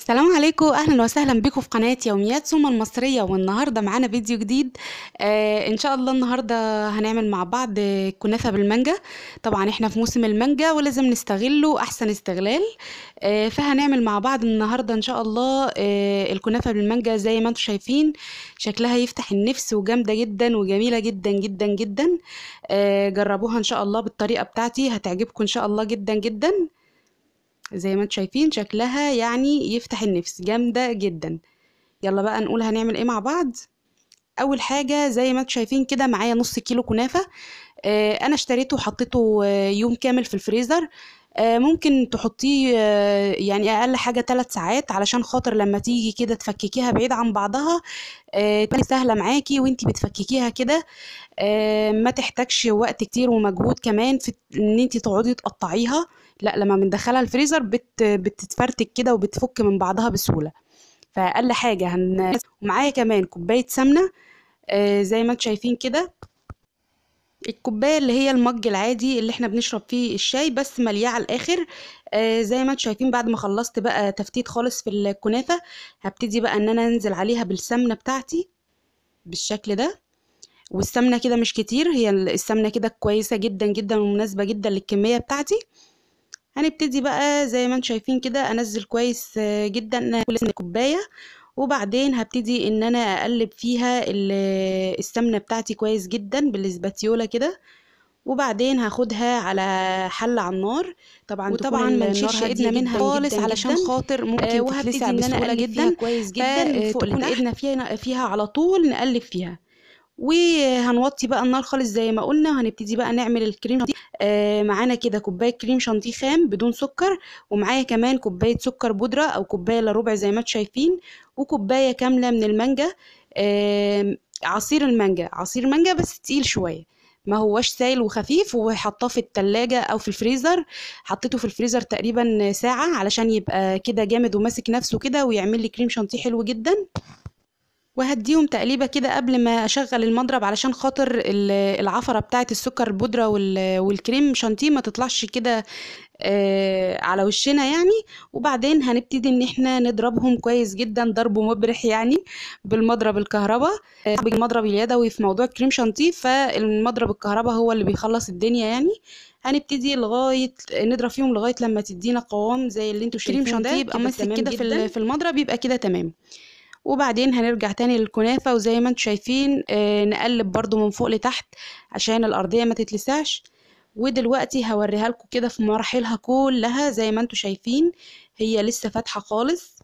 السلام عليكم اهلا وسهلا بكم في قناه يوميات سوما المصريه والنهارده معانا فيديو جديد آه ان شاء الله النهارده هنعمل مع بعض كنافه بالمانجا طبعا احنا في موسم المانجا ولازم نستغله احسن استغلال آه فهنعمل مع بعض النهارده ان شاء الله آه الكنافه بالمانجا زي ما انتم شايفين شكلها يفتح النفس وجامده جدا وجميله جدا جدا جدا آه جربوها ان شاء الله بالطريقه بتاعتي هتعجبكم ان شاء الله جدا جدا زي ما انتم شايفين شكلها يعني يفتح النفس جامدة جدا يلا بقى نقول هنعمل ايه مع بعض اول حاجه زي ما انتم شايفين كده معايا نص كيلو كنافه آه انا اشتريته وحطيته آه، يوم كامل في الفريزر آه ممكن تحطيه آه يعني اقل حاجه 3 ساعات علشان خاطر لما تيجي كده تفككيها بعيد عن بعضها آه، تبقى سهله معاكي وانتي بتفككيها كده آه، ما تحتاجش وقت كتير ومجهود كمان في ان انتي تقعدي تقطعيها لا لما بندخلها الفريزر بت بتتفرتك كده وبتفك من بعضها بسهوله فاقل حاجه هن... ومعايا كمان كوبايه سمنه آه، زي ما انتم شايفين كده الكوبايه اللي هي المج العادي اللي احنا بنشرب فيه الشاي بس ملياه على الاخر آه زي ما انتم شايفين بعد ما خلصت بقى تفتيت خالص في الكنافه هبتدي بقى ان انا انزل عليها بالسمنه بتاعتي بالشكل ده والسمنه كده مش كتير هي السمنه كده كويسه جدا جدا ومناسبه جدا للكميه بتاعتي هنبتدي بقى زي ما انتم شايفين كده انزل كويس آه، جدا آه، كل سن كوبايه وبعدين هبتدي ان انا اقلب فيها السمنه بتاعتي كويس جدا بالاسباتيولا كده وبعدين هاخدها على حل على النار طبعا وطبعا ما نشيلش ايدنا منها خالص علشان خاطر ممكن آه، تتلسع بسهوله جدا كويس جدا فوق ايدنا فيها فيها على طول نقلب فيها وهنوطي بقى النار خالص زي ما قلنا وهنبتدي بقى نعمل الكريم شانتيه آه معانا كده كوبايه كريم شانتيه خام بدون سكر ومعايا كمان كوبايه سكر بودره او كوبايه الا ربع زي ما انتم شايفين وكوبايه كامله من المانجا آه عصير المانجا عصير مانجا بس تقيل شويه ما هوش سايل وخفيف وحطاه في التلاجة او في الفريزر حطيته في الفريزر تقريبا ساعه علشان يبقى كده جامد وماسك نفسه كده ويعمل لي كريم شانتيه حلو جدا وهديهم تقليبه كده قبل ما اشغل المضرب علشان خاطر العفره بتاعه السكر البودره والكريم شانتيه ما تطلعش كده آه، على وشنا يعني وبعدين هنبتدي ان احنا نضربهم كويس جدا ضرب مبرح يعني بالمضرب الكهرباء آه، المضرب اليدوي في موضوع الكريم شانتيه فالمضرب الكهرباء هو اللي بيخلص الدنيا يعني هنبتدي لغايه نضرب فيهم لغايه لما تدينا قوام زي اللي انتوا شايفين ده يبقى ماسك كده في المضرب يبقى كده تمام وبعدين هنرجع تاني للكنافة وزي ما انتم شايفين آه، نقلب برضو من فوق لتحت عشان الأرضية ما تتلساش ودلوقتي هوريها لكم كده في مراحلها كلها زي ما انتم شايفين هي لسه فاتحة خالص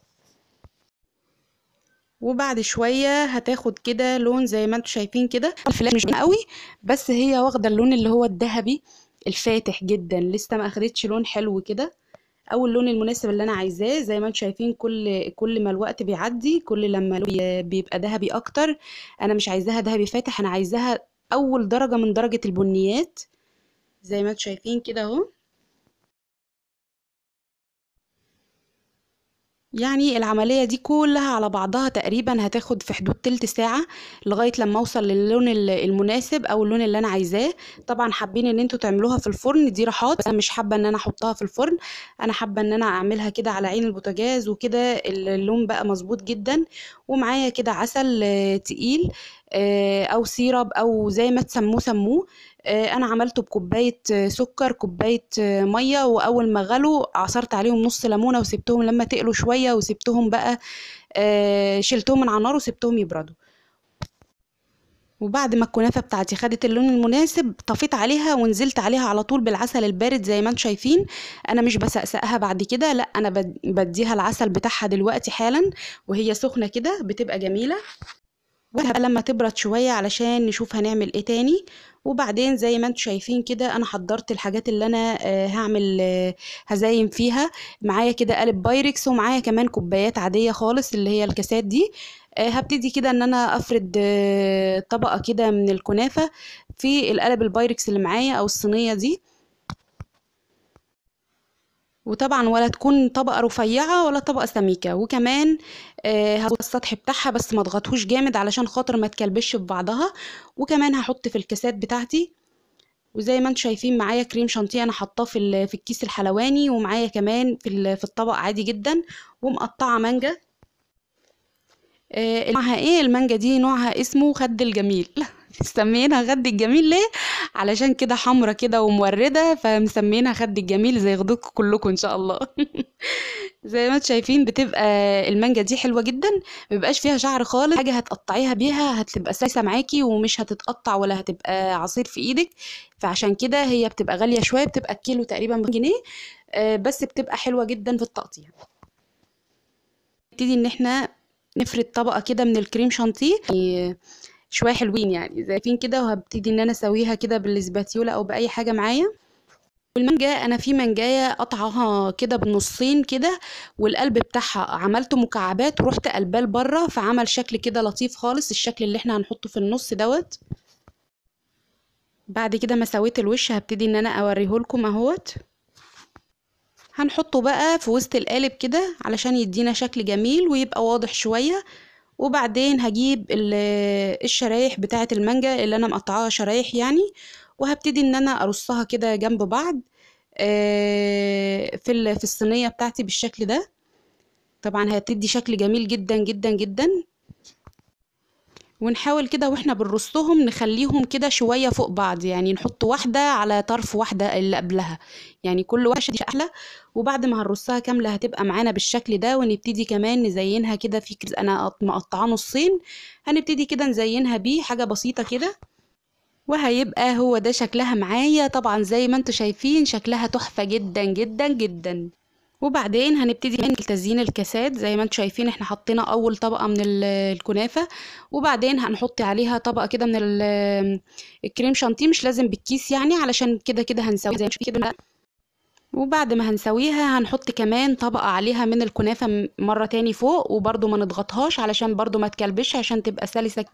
وبعد شوية هتاخد كده لون زي ما انتم شايفين كده الفلاش مش قوي بس هي واخدة اللون اللي هو الذهبي الفاتح جدا لسه ما اخدتش لون حلو كده او اللون المناسب اللي انا عايزاه زي ما انتم شايفين كل كل ما الوقت بيعدي كل لما بيبقى ذهبي اكتر انا مش عايزاها ذهبي فاتح انا عايزاها اول درجه من درجه البنيات زي ما انتم شايفين كده اهو يعني العملية دي كلها على بعضها تقريبا هتاخد في حدود تلت ساعة لغاية لما اوصل للون المناسب او اللون اللي انا عايزاه طبعا حابين ان انتوا تعملوها في الفرن دي راحات بس انا مش حابة ان انا احطها في الفرن انا حابة ان انا اعملها كده على عين البوتاجاز وكده اللون بقى مظبوط جدا ومعايا كده عسل آه، تقيل آه، او سيرب او زي ما تسموه سموه آه، انا عملته بكوبايه آه، سكر كوبايه آه، ميه واول ما غلوا عصرت عليهم نص ليمونه وسبتهم لما تقلوا شويه وسبتهم بقى شلتهم من على النار وسبتهم يبردوا وبعد ما الكنافه بتاعتي خدت اللون المناسب طفيت عليها ونزلت عليها على طول بالعسل البارد زي ما انتم شايفين انا مش بسقسقها بعد كده لا انا بديها العسل بتاعها دلوقتي حالا وهي سخنه كده بتبقى جميله بقى لما تبرد شوية علشان نشوف هنعمل ايه تاني وبعدين زي ما انتم شايفين كده انا حضرت الحاجات اللي انا آه، هعمل آه، هزين فيها معايا كده قالب بايركس ومعايا كمان كوبايات عادية خالص اللي هي الكاسات دي آه، هبتدي كده ان انا افرد طبقة كده من الكنافة في القالب البايركس اللي معايا او الصينية دي وطبعا ولا تكون طبقة رفيعة ولا طبقة سميكة وكمان هحط آه، السطح بتاعها بس ما اضغطهوش جامد علشان خاطر ما تكلبش في بعضها وكمان هحط في الكاسات بتاعتي وزي ما انتم شايفين معايا كريم شانتيه انا حطاه في في الكيس الحلواني ومعايا كمان في في الطبق عادي جدا ومقطعه مانجا آه، نوعها ايه المانجا دي نوعها اسمه خد الجميل مسميينها خد الجميل ليه علشان كده حمرة كده ومورده فمسمينها خد الجميل زي خدكم كلكم ان شاء الله زي ما انتم شايفين بتبقى المانجا دي حلوه جدا مبيبقاش فيها شعر خالص حاجه هتقطعيها بيها هتبقى سايسه معاكي ومش هتتقطع ولا هتبقى عصير في ايدك فعشان كده هي بتبقى غاليه شويه بتبقى الكيلو تقريبا جنيه آه، بس بتبقى حلوه جدا في التقطيع نبتدي ان احنا نفرد طبقه كده من الكريم شانتيه شويه حلوين يعني زايفين كده وهبتدي ان انا اسويها كده بالاسباتيولا او باي حاجه معايا والمانجا انا في مانجايه قطعها كده بالنصين كده والقلب بتاعها عملته مكعبات ورحت قلبال بره فعمل شكل كده لطيف خالص الشكل اللي احنا هنحطه في النص دوت بعد كده ما سويت الوش هبتدي ان انا لكم اهوت هنحطه بقى في وسط القالب كده علشان يدينا شكل جميل ويبقى واضح شويه وبعدين هجيب الشرايح بتاعة المانجا اللي انا مقطعاها شرايح يعني وهبتدي ان انا ارصها كده جنب بعض آه، في في الصينيه بتاعتي بالشكل ده طبعا هتدي شكل جميل جدا جدا جدا ونحاول كده واحنا بنرصهم نخليهم كده شوية فوق بعض يعني نحط واحدة على طرف واحدة اللي قبلها يعني كل واحدة دي أحلى وبعد ما هنرصها كاملة هتبقى معانا بالشكل ده ونبتدي كمان نزينها كده في كرز أنا مقطعاه نصين هنبتدي كده نزينها بيه حاجة بسيطة كده وهيبقى هو ده شكلها معايا طبعا زي ما انتوا شايفين شكلها تحفة جدا جدا جدا وبعدين هنبتدي نعمل تزيين الكاسات زي ما انتم شايفين احنا حطينا اول طبقه من الكنافه وبعدين هنحط عليها طبقه كده من الكريم شانتيه مش لازم بالكيس يعني علشان كده كده هنسويها زي ما كده وبعد ما هنسويها هنحط كمان طبقه عليها من الكنافه مره تاني فوق وبرده ما نضغطهاش علشان برده ما تكلبش عشان تبقى سلسه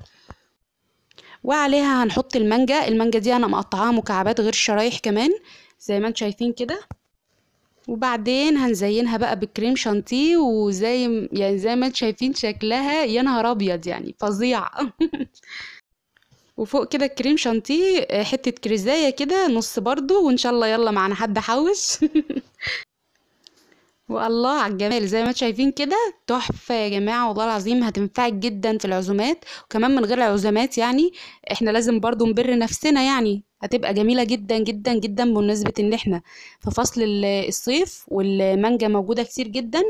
وعليها هنحط المانجا المانجا دي انا مقطعاها مكعبات غير شرايح كمان زي ما انتم شايفين كده وبعدين هنزينها بقى بكريم شانتيه وزي يعني زي ما انتم شايفين شكلها يا نهار ابيض يعني فظيع وفوق كده كريم شانتيه آه، حته كريزايه كده نص برضو وان شاء الله يلا معانا حد حوش والله على الجمال زي ما انتم شايفين كده تحفه يا جماعه والله العظيم هتنفعك جدا في العزومات وكمان من غير العزومات يعني احنا لازم برضو نبر نفسنا يعني هتبقى جميلة جدا جدا جدا بمناسبة ان احنا في فصل الصيف والمانجا موجودة كتير جدا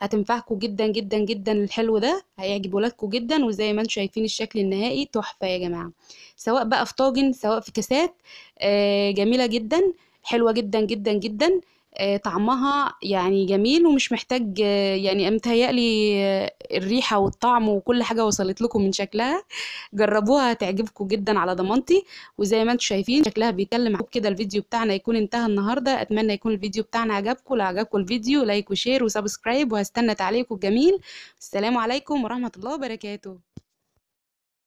هتنفعكم جدا جدا جدا الحلو ده هيعجب ولادكم جدا وزي ما انتم شايفين الشكل النهائي تحفة يا جماعة سواء بقى في طاجن سواء في كاسات آه، جميلة جدا حلوة جدا جدا جدا آه، طعمها يعني جميل ومش محتاج آه، يعني متهيألي آه، الريحة والطعم وكل حاجة وصلت لكم من شكلها جربوها هتعجبكم جدا على ضمانتي وزي ما انتم شايفين شكلها بيتكلم كده الفيديو بتاعنا يكون انتهى النهاردة اتمنى يكون الفيديو بتاعنا عجبكم لو عجبكم الفيديو لايك وشير وسبسكرايب وهستنى تعليقكم الجميل السلام عليكم ورحمة الله وبركاته